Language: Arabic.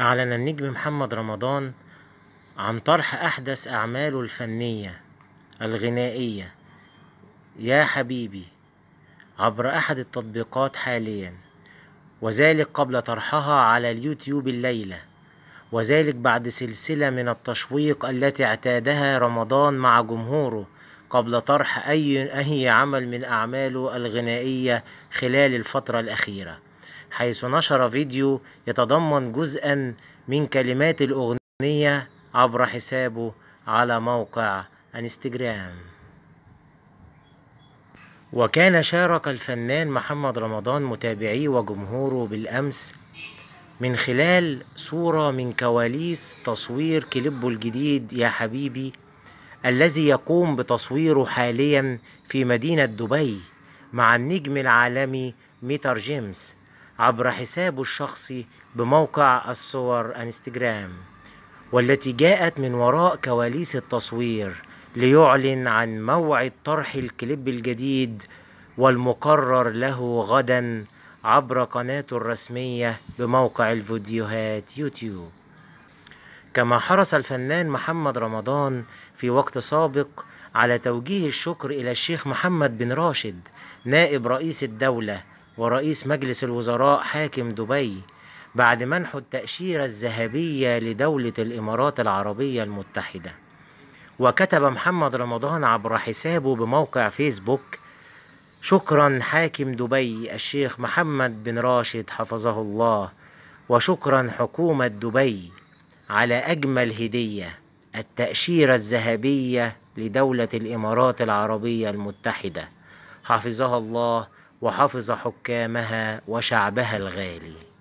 أعلن النجم محمد رمضان عن طرح أحدث أعماله الفنية الغنائية يا حبيبي عبر أحد التطبيقات حاليا وذلك قبل طرحها على اليوتيوب الليلة وذلك بعد سلسلة من التشويق التي اعتادها رمضان مع جمهوره قبل طرح أي, أي عمل من أعماله الغنائية خلال الفترة الأخيرة حيث نشر فيديو يتضمن جزءا من كلمات الأغنية عبر حسابه على موقع انستجرام وكان شارك الفنان محمد رمضان متابعيه وجمهوره بالأمس من خلال صورة من كواليس تصوير كليبه الجديد يا حبيبي الذي يقوم بتصويره حاليا في مدينة دبي مع النجم العالمي ميتر جيمس عبر حسابه الشخصي بموقع الصور انستجرام والتي جاءت من وراء كواليس التصوير ليعلن عن موعد طرح الكليب الجديد والمقرر له غدا عبر قناته الرسمية بموقع الفيديوهات يوتيوب كما حرص الفنان محمد رمضان في وقت سابق على توجيه الشكر إلى الشيخ محمد بن راشد نائب رئيس الدولة ورئيس مجلس الوزراء حاكم دبي بعد منحه التأشيرة الذهبية لدولة الإمارات العربية المتحدة وكتب محمد رمضان عبر حسابه بموقع فيسبوك شكرا حاكم دبي الشيخ محمد بن راشد حفظه الله وشكرا حكومة دبي على أجمل هدية التأشيرة الذهبية لدولة الإمارات العربية المتحدة حفظها الله وحفظ حكامها وشعبها الغالي